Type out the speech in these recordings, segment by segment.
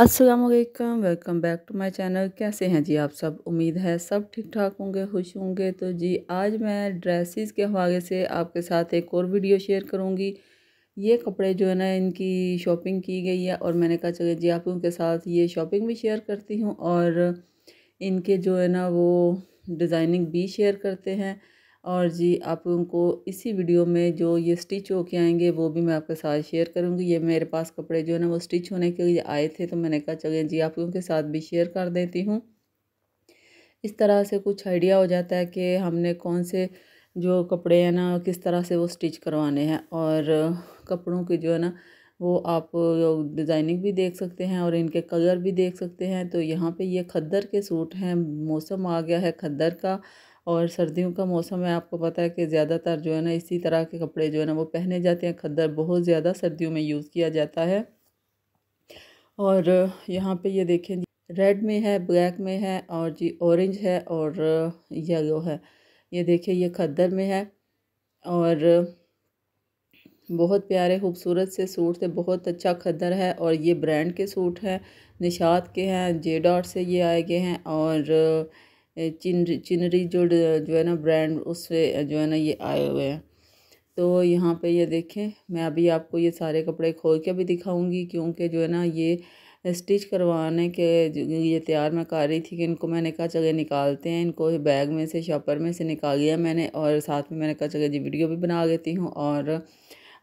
असलकम welcome back to my channel कैसे हैं जी आप सब उम्मीद है सब ठीक ठाक होंगे खुश होंगे तो जी आज मैं ड्रेसिस के हवाले से आपके साथ एक और वीडियो शेयर करूँगी ये कपड़े जो है ना इनकी शॉपिंग की गई है और मैंने कहा चले जी आप उनके साथ ये शॉपिंग भी शेयर करती हूँ और इनके जो है ना वो डिज़ाइनिंग भी शेयर करते हैं और जी आप लोगों को इसी वीडियो में जो ये स्टिच होके आएंगे वो भी मैं आपके साथ शेयर करूँगी ये मेरे पास कपड़े जो है ना वो स्टिच होने के लिए आए थे तो मैंने कहा चले जी आप लोगों के साथ भी शेयर कर देती हूँ इस तरह से कुछ आइडिया हो जाता है कि हमने कौन से जो कपड़े हैं ना किस तरह से वो स्टिच करवाने हैं और कपड़ों के जो है ना वो आप डिज़ाइनिंग भी देख सकते हैं और इनके कलर भी देख सकते हैं तो यहाँ पे ये खद्दर के सूट हैं मौसम आ गया है खद्दर का और सर्दियों का मौसम है आपको पता है कि ज़्यादातर जो है ना इसी तरह के कपड़े जो है ना वो पहने जाते हैं खद्दर बहुत ज़्यादा सर्दियों में यूज़ किया जाता है और यहाँ पे ये देखें रेड में है ब्लैक में है और जी ऑरेंज है और येलो है ये देखें ये खद्दर में है और बहुत प्यारे खूबसूरत से सूट थे बहुत अच्छा खद्दर है और ये ब्रांड के सूट हैं निशात के हैं जे डॉट से ये आए गए हैं और चिनरी चिनरी जो जो है ना ब्रांड उस जो है ना ये आए हुए हैं तो यहाँ पे ये देखें मैं अभी आपको ये सारे कपड़े खोल के भी दिखाऊंगी क्योंकि जो है ना ये स्टिच करवाने के ये तैयार मैं कर रही थी कि इनको मैंने कहा चले निकालते हैं इनको बैग में से शॉपर में से निकाल लिया मैंने और साथ में मैंने कहा चले जी वीडियो भी बना लेती हूँ और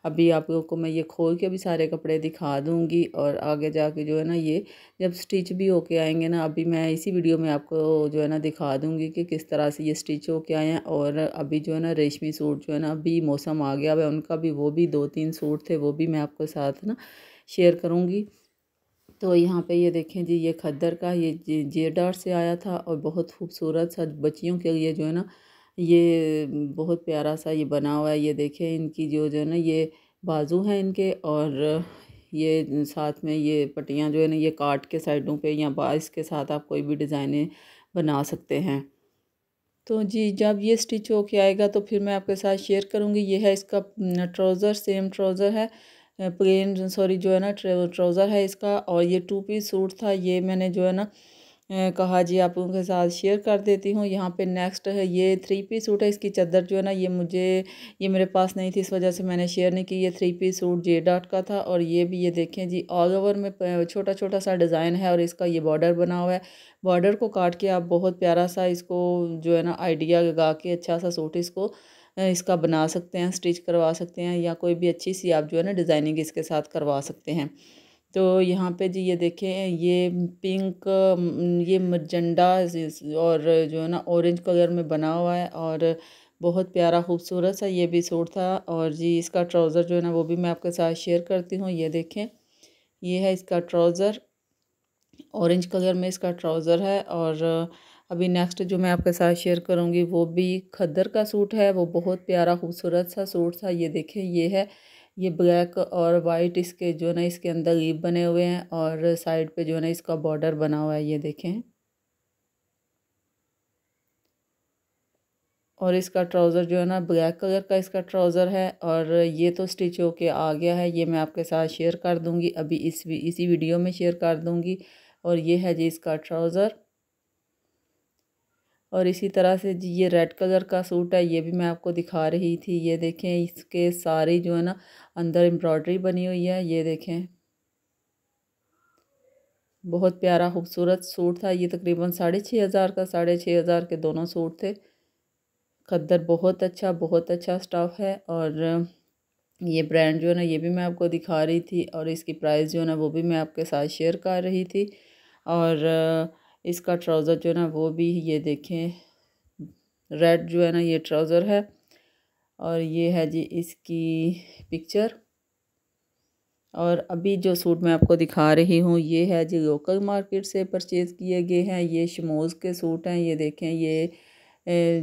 अभी आप लोग को मैं ये खोल के अभी सारे कपड़े दिखा दूँगी और आगे जाके जो है ना ये जब स्टिच भी होके आएंगे ना अभी मैं इसी वीडियो में आपको जो है ना दिखा दूँगी कि किस तरह से ये स्टिच होके आए हैं और अभी जो है ना रेशमी सूट जो है ना अभी मौसम आ गया है उनका भी वो भी दो तीन सूट थे वो भी मैं आपको साथ ना शेयर करूँगी तो यहाँ पे ये देखें जी ये खद्दर का ये जेडार से आया था और बहुत खूबसूरत सा बच्चियों के लिए जो है ना ये बहुत प्यारा सा ये बना हुआ है ये देखें इनकी जो जो है ना ये बाजू हैं इनके और ये साथ में ये पट्टियाँ जो है ना ये काट के साइडों पे या बाइस के साथ आप कोई भी डिज़ाइने बना सकते हैं तो जी जब ये स्टिच होके आएगा तो फिर मैं आपके साथ शेयर करूँगी ये है इसका ट्राउज़र सेम ट्राउज़र है प्लेन सॉरी जो है ना ट्राउज़र है इसका और ये टू पीस सूट था ये मैंने जो है ना कहा जी आप लोगों के साथ शेयर कर देती हूँ यहाँ पे नेक्स्ट है ये थ्री पीस सूट है इसकी चादर जो है ना ये मुझे ये मेरे पास नहीं थी इस वजह से मैंने शेयर नहीं की ये three piece suit J dot का था और ये भी ये देखें जी ऑल ओवर में छोटा छोटा सा डिज़ाइन है और इसका ये बॉर्डर बना हुआ है बॉर्डर को काट के आप बहुत प्यारा सा इसको जो है ना आइडिया लगा के अच्छा सा सूट इसको इसका बना सकते हैं स्टिच करवा सकते हैं या कोई भी अच्छी सी आप जो है ना डिज़ाइनिंग इसके साथ करवा सकते हैं तो यहाँ पे जी ये देखें ये पिंक ये मजंडा और जो है ना ऑरेंज कलर में बना हुआ है और बहुत प्यारा खूबसूरत सा ये भी सूट था और जी इसका ट्राउज़र जो है ना वो भी मैं आपके साथ शेयर करती हूँ ये देखें ये है इसका ट्राउज़र ऑरेंज कलर में इसका ट्राउज़र है और अभी नेक्स्ट जो मैं आपके साथ शेयर करूँगी वो भी खद्दर का सूट है वो बहुत प्यारा खूबसूरत सा सूट था ये देखें ये है ये ब्लैक और वाइट इसके जो ना इसके अंदर लीप बने हुए हैं और साइड पे जो है ना इसका बॉर्डर बना हुआ है ये देखें और इसका ट्राउज़र जो है ना ब्लैक कलर का इसका ट्राउज़र है और ये तो स्टिच होके आ गया है ये मैं आपके साथ शेयर कर दूंगी अभी इस इसी वीडियो में शेयर कर दूंगी और ये है जी इसका ट्राउज़र और इसी तरह से ये रेड कलर का सूट है ये भी मैं आपको दिखा रही थी ये देखें इसके सारी जो है ना अंदर एम्ब्रॉयडरी बनी हुई है ये देखें बहुत प्यारा खूबसूरत सूट था ये तकरीबन साढ़े छः हज़ार का साढ़े छः हज़ार के दोनों सूट थे कदर बहुत अच्छा बहुत अच्छा स्टफ़ है और ये ब्रांड जो है ना ये भी मैं आपको दिखा रही थी और इसकी प्राइस जो है ना वो भी मैं आपके साथ शेयर कर रही थी और इसका ट्राउज़र जो है ना वो भी ये देखें रेड जो है ना ये ट्राउज़र है और ये है जी इसकी पिक्चर और अभी जो सूट मैं आपको दिखा रही हूँ ये है जी लोकल मार्केट से परचेज़ किए गए हैं ये शमोज़ के सूट हैं ये देखें ये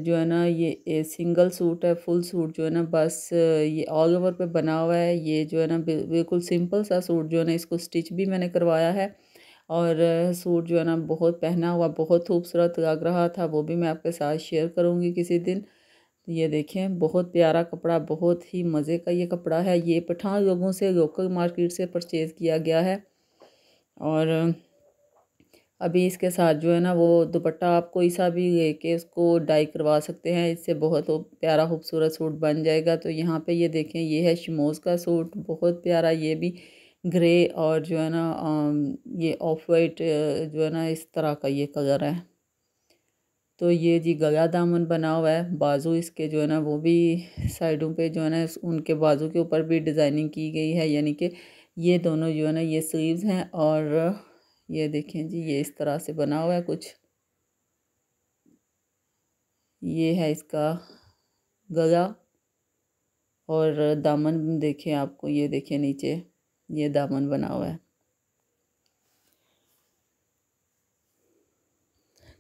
जो है ना ये सिंगल सूट है फुल सूट जो है ना बस ये ऑल ओवर पे बना हुआ है ये जो है ना बिल्कुल सिंपल सा सूट जो है ना इसको स्टिच भी मैंने करवाया है और सूट जो है ना बहुत पहना हुआ बहुत खूबसूरत लग रहा था वो भी मैं आपके साथ शेयर करूँगी किसी दिन ये देखें बहुत प्यारा कपड़ा बहुत ही मज़े का ये कपड़ा है ये पठान लोगों से लोकल मार्केट से परचेज़ किया गया है और अभी इसके साथ जो है ना वो दुपट्टा आप कोई सा भी लेके उसको डाई करवा सकते हैं इससे बहुत प्यारा खूबसूरत सूट बन जाएगा तो यहाँ पे ये देखें ये है शमोज़ का सूट बहुत प्यारा ये भी ग्रे और जो है ना ये ऑफ वाइट जो है ना इस तरह का ये कलर है तो ये जी गला दामन बना हुआ है बाजू इसके जो है ना वो भी साइडों पे जो है ना उनके बाजू के ऊपर भी डिज़ाइनिंग की गई है यानी कि ये दोनों जो है ना ये स्लीव्स हैं और ये देखें जी ये इस तरह से बना हुआ है कुछ ये है इसका गला और दामन देखें आपको ये देखें नीचे ये दामन बना हुआ है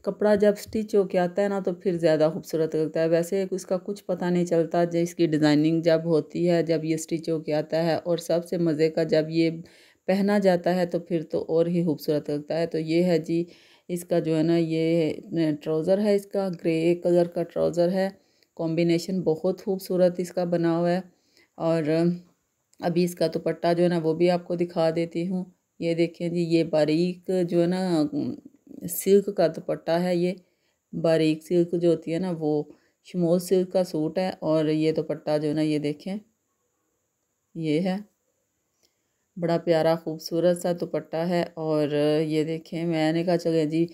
कपड़ा जब स्टिच हो के आता है ना तो फिर ज़्यादा खूबसूरत लगता है वैसे उसका कुछ पता नहीं चलता जब इसकी डिज़ाइनिंग जब होती है जब ये स्टिच हो के आता है और सबसे मज़े का जब ये पहना जाता है तो फिर तो और ही खूबसूरत लगता है तो ये है जी इसका जो है ना ये ट्राउज़र है इसका ग्रे कलर का ट्राउज़र है कॉम्बिनेशन बहुत खूबसूरत इसका बना हुआ है और अभी इसका दुपट्टा जो है ना वो भी आपको दिखा देती हूँ ये देखें जी ये बारीक जो है ना सिल्क का दुपट्टा है ये बारीक सिल्क जो होती है ना वो शमोल सिल्क का सूट है और ये दुपट्टा जो है ना ये देखें ये है बड़ा प्यारा खूबसूरत सा दुपट्टा है और ये देखें मैंने कहा चले जी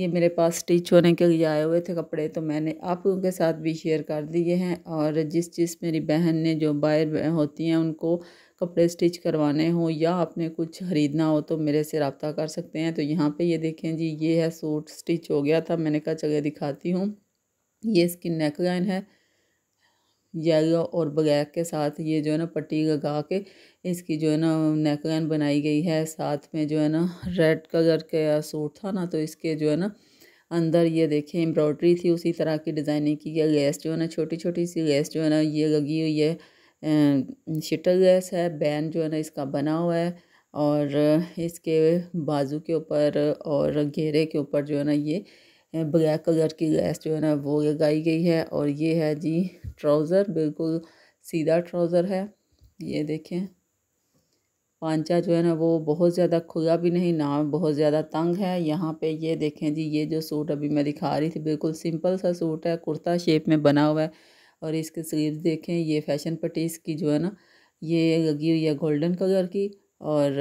ये मेरे पास स्टिच होने के लिए आए हुए थे कपड़े तो मैंने आप लोगों के साथ भी शेयर कर दिए हैं और जिस जिस मेरी बहन ने जो बाहर होती हैं उनको कपड़े स्टिच करवाने हों या आपने कुछ ख़रीदना हो तो मेरे से रबता कर सकते हैं तो यहाँ पे ये देखें जी ये है सूट स्टिच हो गया था मैंने कहा चले दिखाती हूँ ये इसकी नेक लाइन है येलो और ब्लैक के साथ ये जो है ना पट्टी लगा के इसकी जो है ना नेकलाइन बनाई गई है साथ में जो है ना रेड कलर का सूट था ना तो इसके जो है ना अंदर ये देखें एम्ब्रॉयडरी थी उसी तरह की डिज़ाइनिंग की गई लेस जो है ना छोटी छोटी सी लेस जो है ना ये लगी हुई है अं, शिटल लेस है बैन जो है ना इसका बना हुआ है और इसके बाजू के ऊपर और घेरे के ऊपर जो है ना ये ब्लैक कलर की लेस जो है ना वो लगाई गई है और ये है जी ट्राउज़र बिल्कुल सीधा ट्राउज़र है ये देखें पांचा जो है ना वो बहुत ज़्यादा खुला भी नहीं ना बहुत ज़्यादा तंग है यहाँ पे ये देखें जी ये जो सूट अभी मैं दिखा रही थी बिल्कुल सिंपल सा सूट है कुर्ता शेप में बना हुआ है और इसके स्लीव देखें ये फैशन पटीस की जो है ना ये लगी हुई है गोल्डन कलर की और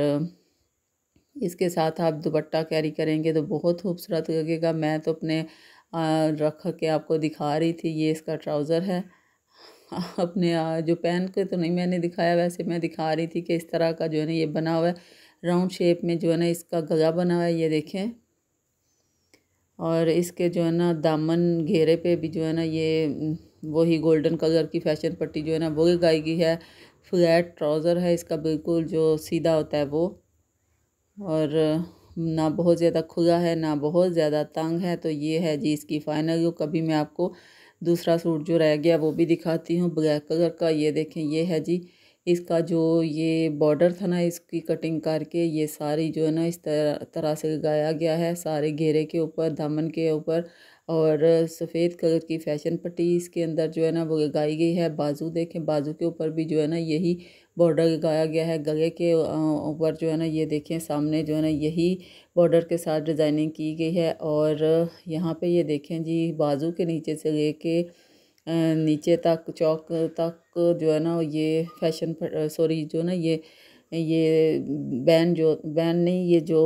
इसके साथ आप दुपट्टा कैरी करेंगे तो बहुत खूबसूरत लगेगा मैं तो अपने रख के आपको दिखा रही थी ये इसका ट्राउज़र है अपने जो पहन के तो नहीं मैंने दिखाया वैसे मैं दिखा रही थी कि इस तरह का जो है ना ये बना हुआ है राउंड शेप में जो है ना इसका गला बना हुआ है ये देखें और इसके जो है ना दामन घेरे पे भी जो है ना ये वही गोल्डन कलर की फैशन पट्टी जो है ना वो लगाई गई है फ्लैट ट्राउज़र है इसका बिल्कुल जो सीधा होता है वो और ना बहुत ज़्यादा खुला है ना बहुत ज़्यादा तंग है तो ये है जी इसकी फ़ाइनल लुक कभी मैं आपको दूसरा सूट जो रह गया वो भी दिखाती हूँ ब्लैक कलर का ये देखें ये है जी इसका जो ये बॉर्डर था ना इसकी कटिंग करके ये सारी जो है ना इस तरह तरह से लगाया गया है सारे घेरे के ऊपर दामन के ऊपर और सफ़ेद कलर की फैशन पट्टी इसके अंदर जो है ना वो लगाई गई है बाजू देखें बाजू के ऊपर भी जो है ना यही बॉर्डर लगाया गया है गले के ऊपर जो है ना ये देखें सामने जो है ना यही बॉर्डर के साथ डिज़ाइनिंग की गई है और यहाँ पे ये देखें जी बाजू के नीचे से के नीचे तक चौक तक जो है ना ये फैशन सॉरी जो ना ये ये बैन जो बैन नहीं ये जो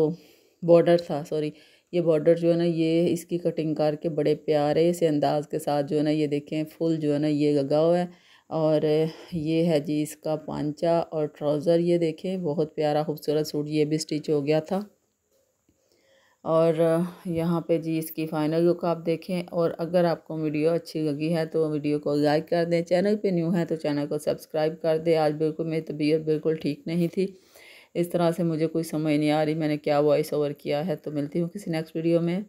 बॉर्डर था सॉरी ये बॉर्डर जो है ना ये इसकी कटिंग करके बड़े प्यारे से अंदाज के साथ जो है ना ये देखें फुल जो है ना ये लगा हुआ है और ये है जी इसका पांचा और ट्राउज़र ये देखें बहुत प्यारा खूबसूरत सूट ये भी स्टिच हो गया था और यहाँ पे जी इसकी फ़ाइनल लुक आप देखें और अगर आपको वीडियो अच्छी लगी है तो वीडियो को लाइक कर दें चैनल पे न्यू है तो चैनल को सब्सक्राइब कर दें आज बिल्कुल मेरी तबीयत बिल्कुल ठीक नहीं थी इस तरह से मुझे कोई समझ नहीं आ रही मैंने क्या वॉइस ओवर किया है तो मिलती हूँ किसी नेक्स्ट वीडियो में